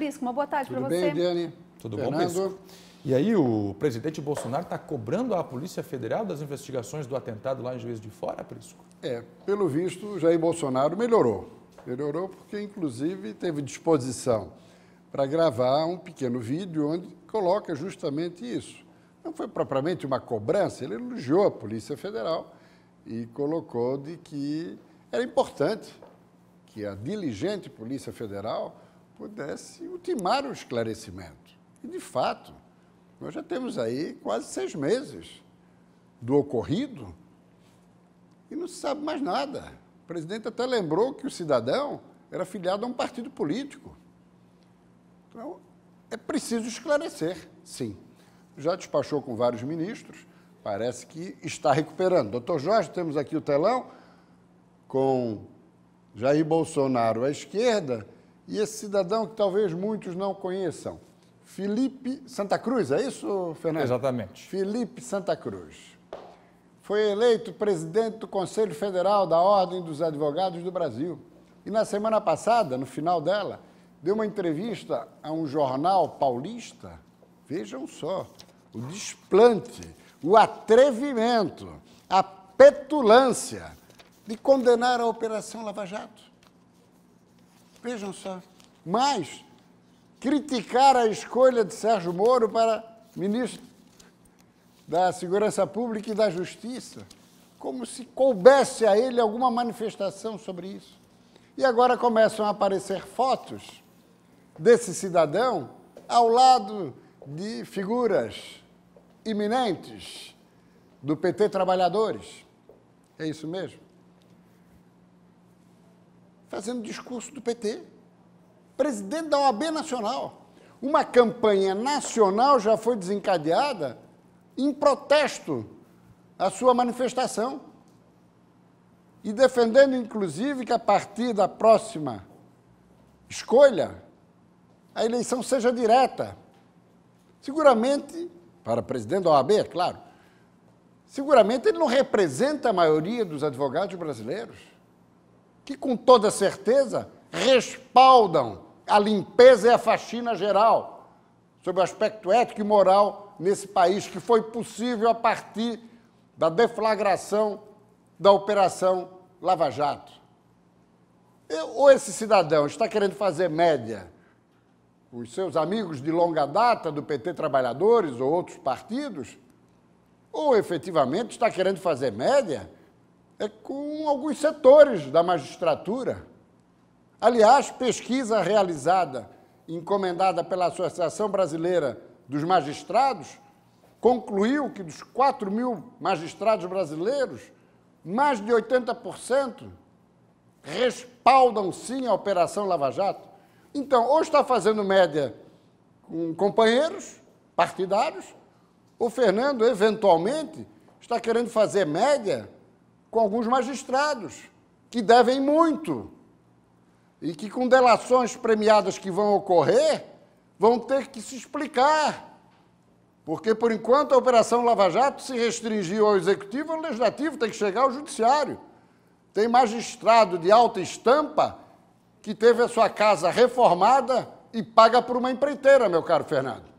Prisco, uma boa tarde para você. Tudo bem, Diane? Tudo Fernando. bom, Prisco? E aí o presidente Bolsonaro está cobrando a Polícia Federal das investigações do atentado lá em Juiz de Fora, Prisco? É, pelo visto, Jair Bolsonaro melhorou. Melhorou porque, inclusive, teve disposição para gravar um pequeno vídeo onde coloca justamente isso. Não foi propriamente uma cobrança, ele elogiou a Polícia Federal e colocou de que era importante que a diligente Polícia Federal pudesse ultimar o esclarecimento. E, de fato, nós já temos aí quase seis meses do ocorrido e não se sabe mais nada. O presidente até lembrou que o cidadão era filiado a um partido político. Então, é preciso esclarecer, sim. Já despachou com vários ministros, parece que está recuperando. Doutor Jorge, temos aqui o telão com Jair Bolsonaro à esquerda e esse cidadão que talvez muitos não conheçam. Felipe Santa Cruz, é isso, Fernando? Exatamente. Felipe Santa Cruz. Foi eleito presidente do Conselho Federal da Ordem dos Advogados do Brasil. E na semana passada, no final dela, deu uma entrevista a um jornal paulista. Vejam só, o desplante, o atrevimento, a petulância de condenar a Operação Lava Jato Vejam só. Mas criticar a escolha de Sérgio Moro para ministro da Segurança Pública e da Justiça, como se coubesse a ele alguma manifestação sobre isso. E agora começam a aparecer fotos desse cidadão ao lado de figuras iminentes do PT Trabalhadores. É isso mesmo? fazendo discurso do PT. Presidente da OAB Nacional. Uma campanha nacional já foi desencadeada em protesto à sua manifestação. E defendendo, inclusive, que a partir da próxima escolha, a eleição seja direta. Seguramente, para presidente da OAB, é claro, seguramente ele não representa a maioria dos advogados brasileiros que com toda certeza respaldam a limpeza e a faxina geral sobre o aspecto ético e moral nesse país, que foi possível a partir da deflagração da Operação Lava Jato. Ou esse cidadão está querendo fazer média com os seus amigos de longa data do PT Trabalhadores ou outros partidos, ou efetivamente está querendo fazer média é com alguns setores da magistratura. Aliás, pesquisa realizada, encomendada pela Associação Brasileira dos Magistrados, concluiu que dos 4 mil magistrados brasileiros, mais de 80% respaldam sim a Operação Lava Jato. Então, ou está fazendo média com companheiros partidários, ou Fernando, eventualmente, está querendo fazer média com alguns magistrados que devem muito e que, com delações premiadas que vão ocorrer, vão ter que se explicar. Porque, por enquanto, a Operação Lava Jato se restringiu ao Executivo e ao Legislativo, tem que chegar ao Judiciário. Tem magistrado de alta estampa que teve a sua casa reformada e paga por uma empreiteira, meu caro Fernando.